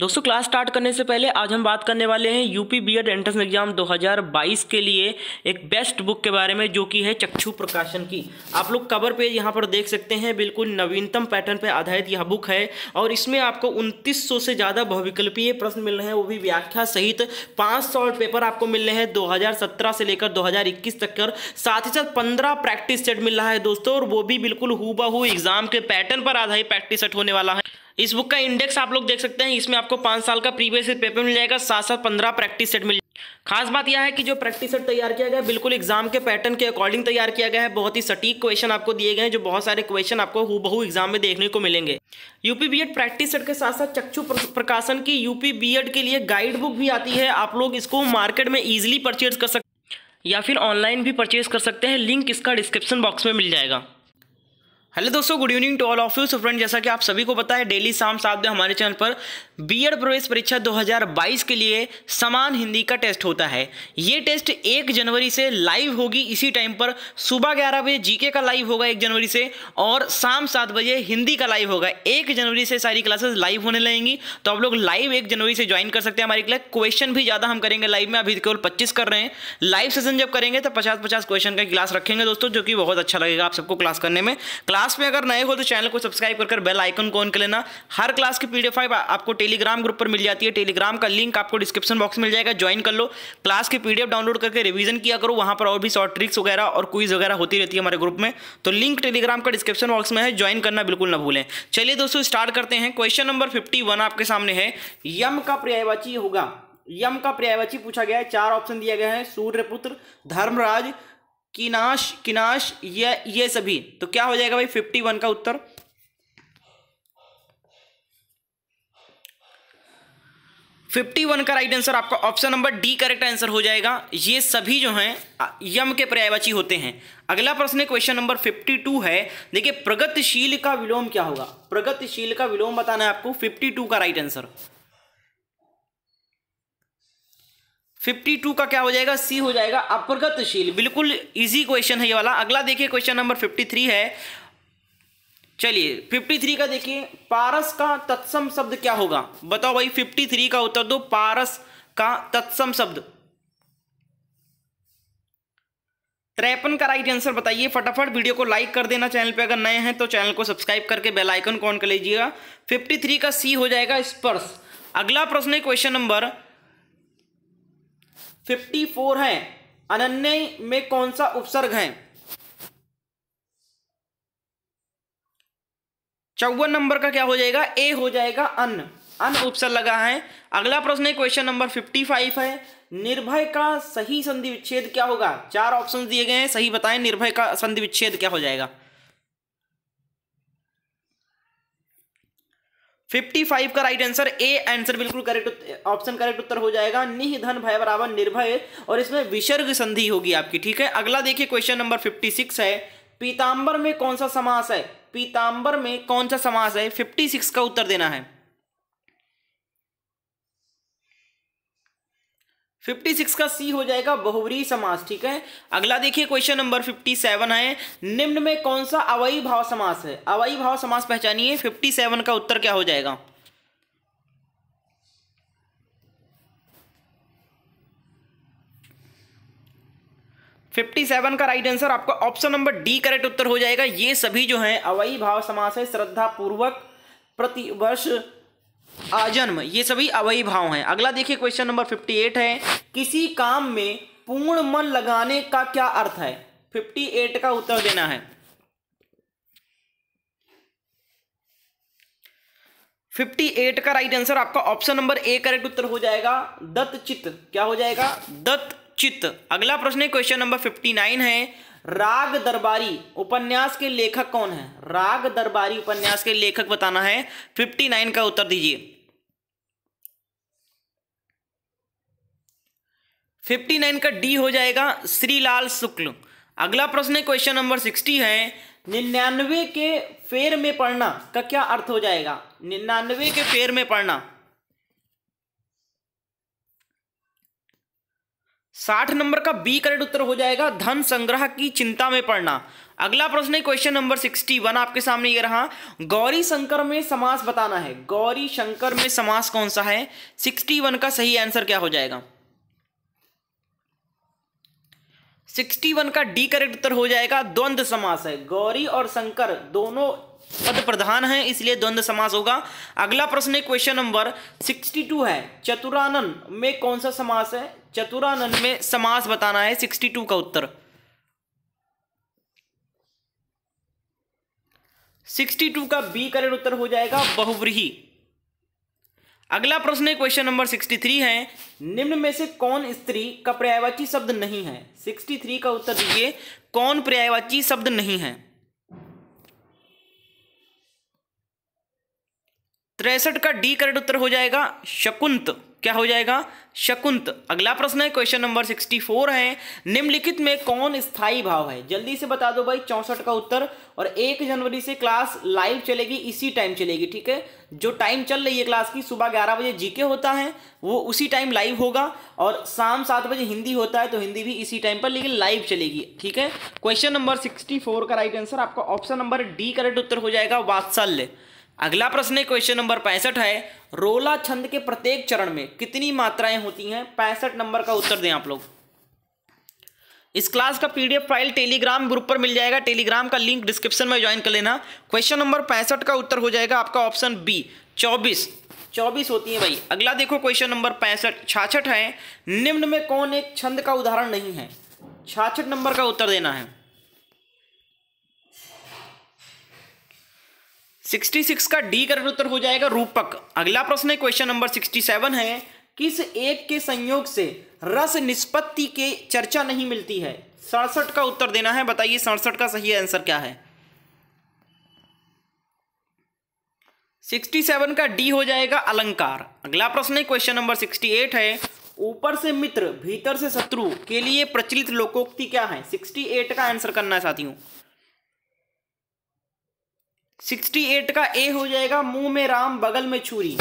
दोस्तों class start करने से पहले आज हम बात करने वाले हैं यूपी बीएड एंट्रेंस एग्जाम 2022 के लिए एक बेस्ट बुक के बारे में जो कि है चक्षु प्रकाशन की आप लोग कवर पेज यहाँ पर देख सकते हैं बिल्कुल नवीनतम पैटर्न पर आधारित यह बुक है और इसमें आपको 2900 से ज़्यादा बहुविकल्पीय प्रश्न मिल रहे हैं वो भी व्याख्या सहित पाँच सॉल्ट पेपर आपको मिल रहे हैं दो से लेकर दो तक कर साथ ही साथ पंद्रह प्रैक्टिस सेट मिल रहा है दोस्तों और वो भी बिल्कुल हु एग्जाम के पैटर्न पर आधारित प्रैक्टिस सेट होने वाला है इस बुक का इंडेक्स आप लोग देख सकते हैं इसमें आपको पांच साल का प्रीवियस पेपर मिल जाएगा साथ साथ पंद्रह प्रैक्टिस सेट मिल खास बात यह है कि जो प्रैक्टिस सेट तैयार किया गया है बिल्कुल एग्जाम के पैटर्न के अकॉर्डिंग तैयार किया गया है बहुत ही सटीक क्वेश्चन आपको दिए गए हैं जो बहुत सारे क्वेश्चन आपको हु एग्जाम में देखने को मिलेंगे यूपी बी प्रैक्टिस सेट के साथ साथ चक्षु प्रकाशन की यूपी बी के लिए गाइड बुक भी आती है आप लोग इसको मार्केट में ईजिली परचेज कर सकते या फिर ऑनलाइन भी परचेज कर सकते हैं लिंक इसका डिस्क्रिप्शन बॉक्स में मिल जाएगा हेलो दोस्तों good evening to all of you so friend जैसा कि आप सभी को पता है डेली शाम सात बजे हमारे चैनल पर बीएड प्रवेश परीक्षा 2022 के लिए समान हिंदी का टेस्ट होता है ये टेस्ट एक जनवरी से लाइव होगी इसी टाइम पर सुबह ग्यारह बजे जीके का लाइव होगा एक जनवरी से और शाम सात बजे हिंदी का लाइव होगा एक जनवरी से सारी क्लासेस लाइव होने लगेंगी तो आप लोग लाइव एक जनवरी से ज्वाइन कर सकते हैं हमारी क्लास क्वेश्चन भी ज़्यादा हम करेंगे लाइव में अभी केवल पच्चीस कर रहे हैं लाइव सेशन जब करेंगे तो पचास पचास क्वेश्चन का क्लास रखेंगे दोस्तों जो कि बहुत अच्छा लगेगा आप सबको क्लास करने में क्लास क्लास में अगर नए हो तो चैनल को सब्सक्राइब कर, कर बेल आइकन को ऑन कर लेना हर क्लास की पीडीएफ फाइव आपको टेलीग्राम ग्रुप पर मिल जाती है टेलीग्राम का लिंक आपको डिस्क्रिप्शन बॉक्स में मिल जाएगा ज्वाइन कर लो क्लास की पीडीएफ डाउनलोड करके रिवीजन किया करो वहाँ पर और भी शॉर्ट ट्रिक्स वगैरह और क्विज वगैरह होती रहती है हमारे ग्रुप में तो लिंक टेलीग्राम का डिस्क्रिप्शन बॉक्स में है ज्वाइन करना बिल्कुल ना भूलें चलिए दोस्तों स्टार्ट करते हैं क्वेश्चन नंबर फिफ्टी आपके सामने है यम का पर्यायवाची होगा यम का पर्यायवाची पूछा गया है चार ऑप्शन दिया गया है सूर्यपुत्र धर्मराज किनाश किनाश ये ये सभी तो क्या हो जाएगा भाई फिफ्टी वन का उत्तर फिफ्टी वन का राइट आंसर आपका option number D correct answer हो जाएगा ये सभी जो हैं यम के पर्यायवाची होते हैं अगला प्रश्न है क्वेश्चन नंबर फिफ्टी टू है देखिए प्रगतिशील का विलोम क्या होगा प्रगतिशील का विलोम बताना है आपको फिफ्टी टू का राइट आंसर फिफ्टी टू का क्या हो जाएगा सी हो जाएगा अपरगतशील बिल्कुल इजी क्वेश्चन है ये वाला अगला देखिए क्वेश्चन नंबर फिफ्टी थ्री है चलिए फिफ्टी थ्री का देखिए पारस का तत्सम शब्द क्या होगा बताओ भाई फिफ्टी थ्री का उत्तर दो पारस का तत्सम शब्द त्रेपन का राइट आंसर बताइए फटाफट वीडियो को लाइक कर देना चैनल पे अगर नए हैं तो चैनल को सब्सक्राइब करके बेल आइकन को ऑन कर लीजिएगा 53 का सी हो जाएगा स्पर्श अगला प्रश्न है क्वेश्चन नंबर फिफ्टी फोर है अनन्य में कौन सा उपसर्ग है चौवन नंबर का क्या हो जाएगा ए हो जाएगा अन अन उपसर्ग लगा है अगला प्रश्न है क्वेश्चन नंबर फिफ्टी फाइव है निर्भय का सही संधि विच्छेद क्या होगा चार ऑप्शन दिए गए हैं सही बताएं निर्भय का संधि विच्छेद क्या हो जाएगा 55 का राइट आंसर ए आंसर बिल्कुल करेक्ट ऑप्शन करेक्ट उत्तर हो जाएगा निधन भय बराबर निर्भय और इसमें विसर्ग संधि होगी आपकी ठीक है अगला देखिए क्वेश्चन नंबर 56 है पीताम्बर में कौन सा समास है पीताम्बर में कौन सा समास है 56 का उत्तर देना है फिफ्टी सिक्स का सी हो जाएगा बहुवरी समास ठीक है अगला देखिए क्वेश्चन नंबर फिफ्टी सेवन है निम्न में कौन सा अवयी भाव समास है अवयी भाव समास पहचानिए फिफ्टी सेवन का उत्तर क्या हो जाएगा फिफ्टी सेवन का राइट आंसर आपका ऑप्शन नंबर डी करेक्ट उत्तर हो जाएगा ये सभी जो हैं अवयी भाव समास है श्रद्धा पूर्वक प्रतिवर्ष आजन्म ये सभी अवयी भाव हैं अगला देखिए क्वेश्चन नंबर फिफ्टी एट है किसी काम में पूर्ण मन लगाने का क्या अर्थ है फिफ्टी एट का उत्तर देना है फिफ्टी एट का राइट आंसर आपका ऑप्शन नंबर ए करेक्ट उत्तर हो जाएगा दत्त चित्त क्या हो जाएगा दत्त चित्त अगला प्रश्न है क्वेश्चन नंबर फिफ्टी नाइन है राग दरबारी उपन्यास के लेखक कौन है राग दरबारी उपन्यास के लेखक बताना है फिफ्टी नाइन का उत्तर दीजिए फिफ्टी नाइन का डी हो जाएगा श्रीलाल शुक्ल अगला प्रश्न है क्वेश्चन नंबर सिक्सटी है निन्यानवे के फेर में पढ़ना का क्या अर्थ हो जाएगा निन्यानवे के फेर में पढ़ना साठ नंबर का बी करेक्ट उत्तर हो जाएगा धन संग्रह की चिंता में पड़ना अगला प्रश्न है क्वेश्चन नंबर सिक्सटी वन आपके सामने ये रहा गौरी शंकर में समास बताना है गौरी शंकर में समास कौन सा है सिक्सटी वन का सही आंसर क्या हो जाएगा 61 का डी करेक्ट उत्तर हो जाएगा द्वंद समास है गौरी और शंकर दोनों पद प्रधान है इसलिए द्वंद समास होगा अगला प्रश्न है क्वेश्चन नंबर 62 है चतुरानन में कौन सा समास है चतुरानन में समास बताना है 62 का उत्तर 62 का बी करेक्ट उत्तर हो जाएगा बहुव्रीही अगला प्रश्न है क्वेश्चन नंबर सिक्सटी थ्री है निम्न में से कौन स्त्री का पर्यायवाची शब्द नहीं है सिक्सटी थ्री का उत्तर दीजिए कौन पर्यायवाची शब्द नहीं है तिरसठ का डी करेक्ट उत्तर हो जाएगा शकुंत क्या हो जाएगा शकुंत अगला प्रश्न है क्वेश्चन नंबर सिक्सटी फोर है निम्नलिखित में कौन स्थाई भाव है जल्दी से बता दो भाई चौसठ का उत्तर और एक जनवरी से क्लास लाइव चलेगी इसी टाइम चलेगी ठीक है जो टाइम चल रही है क्लास की सुबह ग्यारह बजे जीके होता है वो उसी टाइम लाइव होगा और शाम सात बजे हिंदी होता है तो हिंदी भी इसी टाइम पर लेकिन लाइव चलेगी ठीक है क्वेश्चन नंबर सिक्सटी फोर का राइट आंसर आपका ऑप्शन नंबर डी करेक्ट उत्तर हो जाएगा वात्सल्य अगला प्रश्न है क्वेश्चन नंबर पैंसठ है रोला छंद के प्रत्येक चरण में कितनी मात्राएं होती हैं पैंसठ नंबर का उत्तर दें आप लोग इस क्लास का पीडीएफ फाइल टेलीग्राम ग्रुप पर मिल जाएगा टेलीग्राम का लिंक डिस्क्रिप्शन में ज्वाइन कर लेना क्वेश्चन नंबर पैंसठ का उत्तर हो जाएगा आपका ऑप्शन बी चौबीस चौबीस होती है भाई अगला देखो क्वेश्चन नंबर पैंसठ छाछठ है निम्न में कौन एक छंद का उदाहरण नहीं है छाछठ नंबर का उत्तर देना है 66 का डी करेक्ट उत्तर हो जाएगा रूपक अगला प्रश्न है क्वेश्चन नंबर 67 है किस एक के संयोग से रस निष्पत्ति के चर्चा नहीं मिलती है सड़सठ का उत्तर देना है बताइए सड़सठ का सही आंसर क्या है सिक्सटी सेवन का डी हो जाएगा अलंकार अगला प्रश्न है क्वेश्चन नंबर सिक्सटी एट है ऊपर से मित्र भीतर से शत्रु के लिए प्रचलित लोकोक्ति क्या है सिक्सटी एट का आंसर करना है साथियों सिक्सटी एट का ए हो जाएगा मुंह में राम बगल में छुरी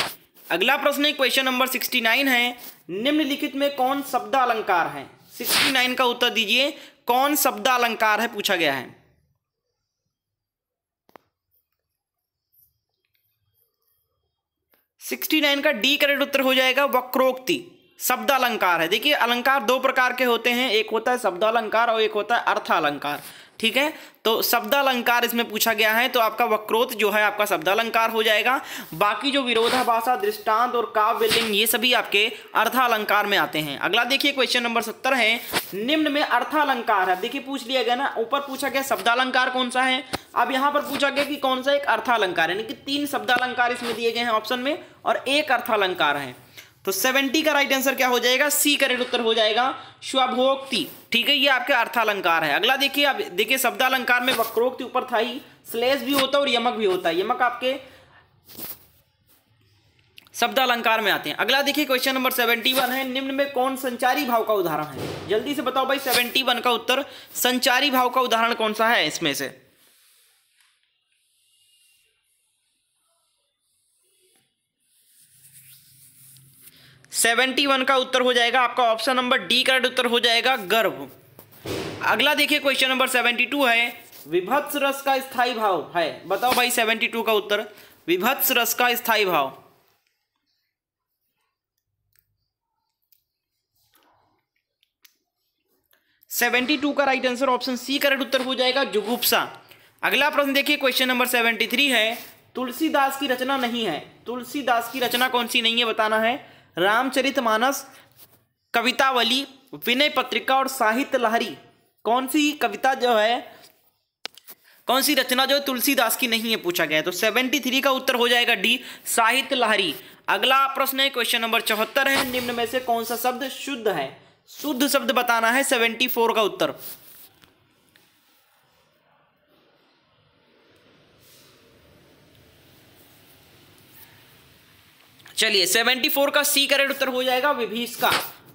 अगला प्रश्न है क्वेश्चन नंबर सिक्सटी नाइन है निम्नलिखित में कौन अलंकार है सिक्सटी नाइन का उत्तर दीजिए कौन अलंकार है पूछा गया है सिक्सटी नाइन का डी करेक्ट उत्तर हो जाएगा वक्रोक्ति शब्द अलंकार है देखिए अलंकार दो प्रकार के होते हैं एक होता है शब्द अलंकार और एक होता है अर्थ अलंकार ठीक है तो शब्दालंकार इसमें पूछा गया है तो आपका वक्रोत जो है आपका शब्दालंकार हो जाएगा बाकी जो विरोधाभाषा दृष्टांत और काव्य लिंग ये सभी आपके अर्थालंकार में आते हैं अगला देखिए क्वेश्चन नंबर सत्तर है निम्न में अर्थालंकार है देखिए पूछ लिया गया ना ऊपर पूछा गया शब्दालंकार कौन सा है अब यहां पर पूछा गया कि कौन सा एक अर्थालंकार है यानी कि तीन शब्दालंकार इसमें दिए गए हैं ऑप्शन में और एक अर्थालंकार है तो 70 का राइट आंसर क्या हो जाएगा सी करेक्ट उत्तर हो जाएगा स्वभोक्ति ठीक है ये आपके अर्थालंकार है अगला देखिए अब देखिए शब्दालंकार में वक्रोक्ति ऊपर था ही स्लेश भी होता है और यमक भी होता है यमक आपके शब्दालंकार में आते हैं अगला देखिए क्वेश्चन नंबर सेवेंटी वन है निम्न में कौन संचारी भाव का उदाहरण है जल्दी से बताओ भाई सेवेंटी वन का उत्तर संचारी भाव का उदाहरण कौन सा है इसमें से सेवेंटी वन का उत्तर हो जाएगा आपका ऑप्शन नंबर डी करेक्ट उत्तर हो जाएगा गर्भ अगला देखिए क्वेश्चन नंबर टू है विभत्स रस का स्थाई भाव है बताओ भाई सेवेंटी टू का उत्तर विभत्स रस का स्थाई भाव सेवेंटी टू का right answer option C correct उत्तर हो जाएगा जुगुप्सा अगला प्रश्न देखिए क्वेश्चन नंबर सेवेंटी थ्री है तुलसीदास की रचना नहीं है तुलसीदास की रचना कौन सी नहीं है बताना है रामचरितमानस कवितावली विनय पत्रिका और साहित्य लहरी कौन सी कविता जो है कौन सी रचना जो तुलसीदास की नहीं है पूछा गया तो सेवेंटी थ्री का उत्तर हो जाएगा डी साहित्य लहरी अगला प्रश्न है क्वेश्चन नंबर चौहत्तर है निम्न में से कौन सा शब्द शुद्ध है शुद्ध शब्द बताना है सेवेंटी फोर का उत्तर चलिए 74 का सी करेक्ट उत्तर हो जाएगा विभीष का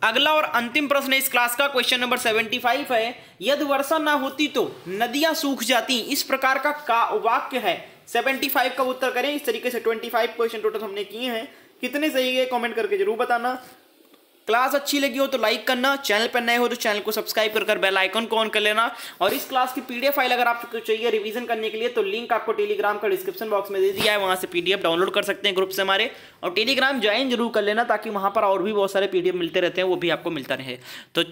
अगला और अंतिम प्रश्न इस क्लास का क्वेश्चन नंबर 75 है यदि वर्षा ना होती तो नदियां सूख जाती इस प्रकार का, का वाक्य है 75 का उत्तर करें इस तरीके से 25 क्वेश्चन टोटल हमने किए हैं कितने सही है कमेंट करके जरूर बताना क्लास अच्छी लगी हो तो लाइक करना चैनल पर नए हो तो चैनल को सब्सक्राइब कर कर बेल आइकन को ऑन कर लेना और इस क्लास की पीडीएफ फाइल अगर आपको चाहिए रिवीजन करने के लिए तो लिंक आपको टेलीग्राम का डिस्क्रिप्शन बॉक्स में दे दिया है वहाँ से पीडीएफ डाउनलोड कर सकते हैं ग्रुप से हमारे और टेलीग्राम ज्वाइन जरूर कर लेना ताकि वहाँ पर और भी बहुत सारे पी मिलते रहते हैं वो भी आपको मिलता रहे तो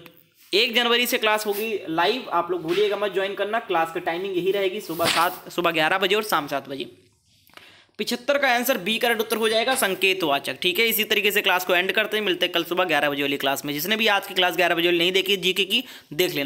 एक जनवरी से क्लास होगी लाइव आप लोग भूलिएगा मत ज्वाइन करना क्लास का टाइमिंग यही रहेगी सुबह सात सुबह ग्यारह बजे और शाम सात बजे पिछहत्तर का आंसर बी करेंट उत्तर हो जाएगा संकेतवाचक ठीक है इसी तरीके से क्लास को एंड करते हैं मिलते हैं कल सुबह ग्यारह बजे वाली क्लास में जिसने भी आज की क्लास ग्यारह बजे वाली नहीं देखी जीके की देख लेना